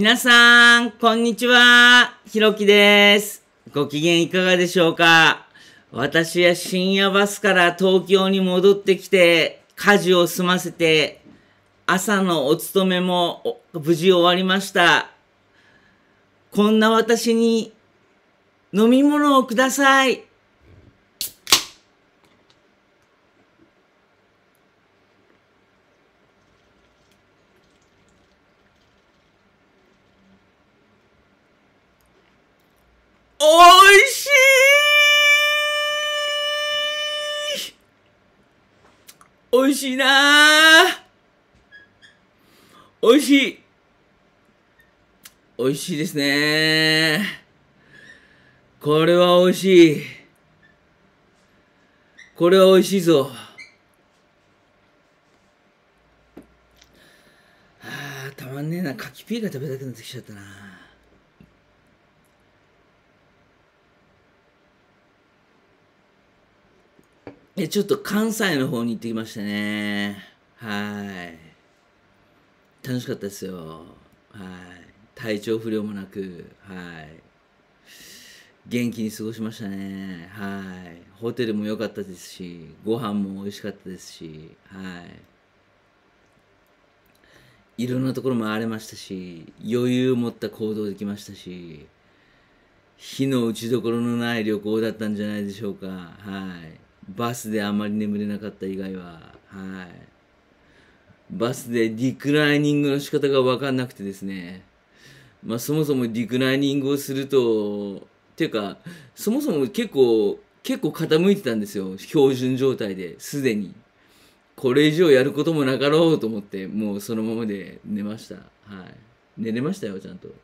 皆さん、こんにちは。ひろきです。ご機嫌いかがでしょうか私は深夜バスから東京に戻ってきて、家事を済ませて、朝のお勤めも無事終わりました。こんな私に飲み物をください。おいしいおいしいなおいしいおいしいですねこれはおいしいこれはおいしいぞあーたまんねえな柿ピーが食べたくなってきちゃったなちょっと関西の方に行ってきましたね。はい。楽しかったですよ。はい。体調不良もなく、はい。元気に過ごしましたね。はい。ホテルも良かったですし、ご飯も美味しかったですし、はい。いろんなところ回れましたし、余裕を持った行動できましたし、火の打ちどころのない旅行だったんじゃないでしょうか。はい。バスであまり眠れなかった以外は、はい。バスでリクライニングの仕方がわかんなくてですね。まあそもそもリクライニングをすると、っていうか、そもそも結構、結構傾いてたんですよ。標準状態で、すでに。これ以上やることもなかろうと思って、もうそのままで寝ました。はい。寝れましたよ、ちゃんと。は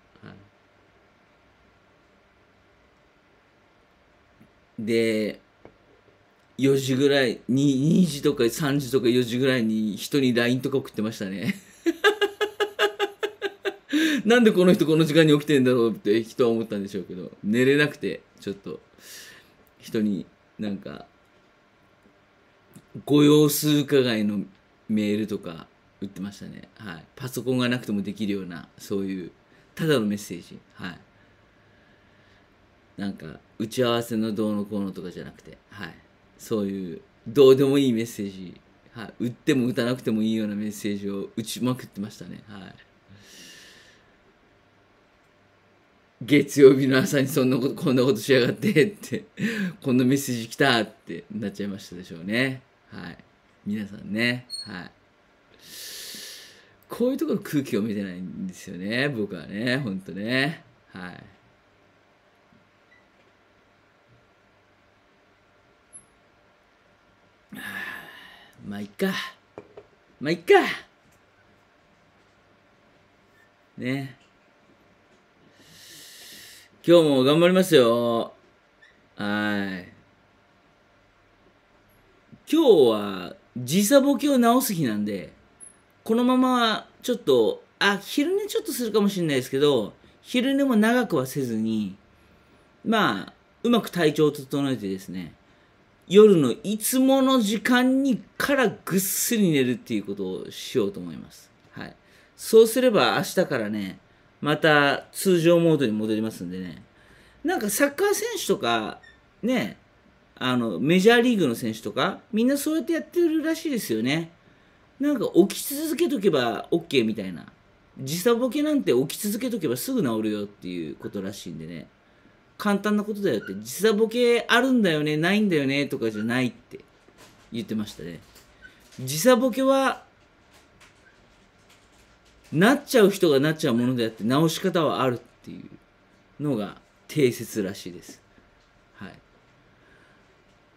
い。で、4時ぐらい 2, 2時とか3時とか4時ぐらいに人に LINE とか送ってましたね なんでこの人この時間に起きてんだろうって人は思ったんでしょうけど寝れなくてちょっと人になんかご様子伺いのメールとか打ってましたね、はい、パソコンがなくてもできるようなそういうただのメッセージはいなんか打ち合わせのどうのこうのとかじゃなくてはいそういうどうでもいいメッセージ、はい、打っても打たなくてもいいようなメッセージを打ちまくってましたね。はい、月曜日の朝にそんなことこんなことしやがってってこんなメッセージ来たってなっちゃいましたでしょうね。はい、皆さんね、はい、こういうところ空気を見てないんですよね僕はねほんとね。はいまあ、いっか。まあ、いっか。ね。今日も頑張りますよ。はい。今日は時差ボケを直す日なんで、このままちょっと、あ、昼寝ちょっとするかもしれないですけど、昼寝も長くはせずに、まあ、うまく体調を整えてですね、夜のいつもの時間にからぐっすり寝るっていうことをしようと思います。はい。そうすれば明日からね、また通常モードに戻りますんでね。なんかサッカー選手とか、ね、あの、メジャーリーグの選手とか、みんなそうやってやってるらしいですよね。なんか起き続けとけば OK みたいな。時差ボケなんて起き続けとけばすぐ治るよっていうことらしいんでね。簡単なことだよって時差ボケあるんだよねないんだよねとかじゃないって言ってましたね時差ボケはなっちゃう人がなっちゃうものであって直し方はあるっていうのが定説らしいですはい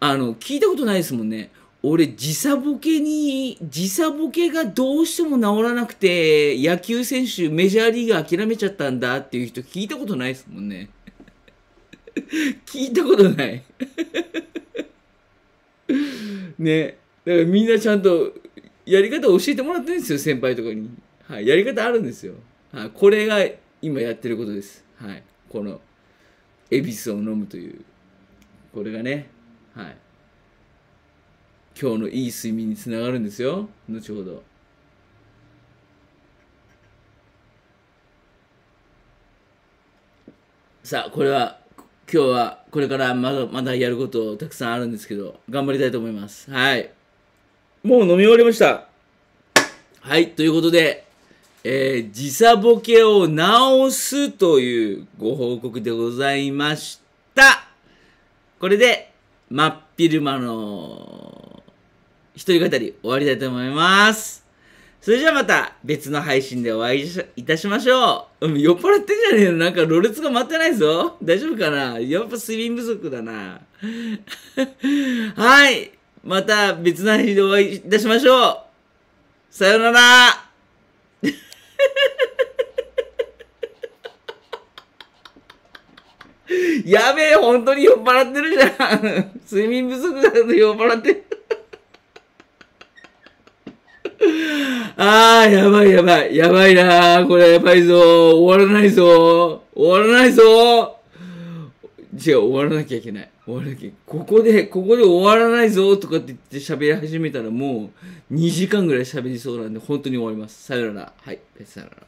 あの聞いたことないですもんね俺時差ボケに時差ボケがどうしても治らなくて野球選手メジャーリーガー諦めちゃったんだっていう人聞いたことないですもんね 聞いたことない ね。だからみんなちゃんとやり方を教えてもらってるんですよ、先輩とかに。はい。やり方あるんですよ。はい。これが今やってることです。はい。この、恵比寿を飲むという。これがね、はい。今日のいい睡眠につながるんですよ。後ほど。さあ、これは今日はこれからまだまだやることたくさんあるんですけど頑張りたいと思いますはいもう飲み終わりましたはいということで、えー、時差ボケを直すというご報告でございましたこれで真っ昼間の一人語り終わりたいと思いますそれじゃあまた別の配信でお会いいたしましょう。うん、酔っ払ってんじゃねえのなんかろれが待ってないぞ。大丈夫かなやっぱ睡眠不足だな。はい。また別の配信でお会いいたしましょう。さよなら。やべえ、本当に酔っ払ってるじゃん。睡眠不足だけど酔っ払ってる。あー、やばいやばい。やばいなこれやばいぞ終わらないぞ終わらないぞ違う、終わらなきゃいけない。終わらなきゃここで、ここで終わらないぞとかって言って喋り始めたらもう2時間ぐらい喋りそうなんで、本当に終わります。さよなら。はい、さよなら。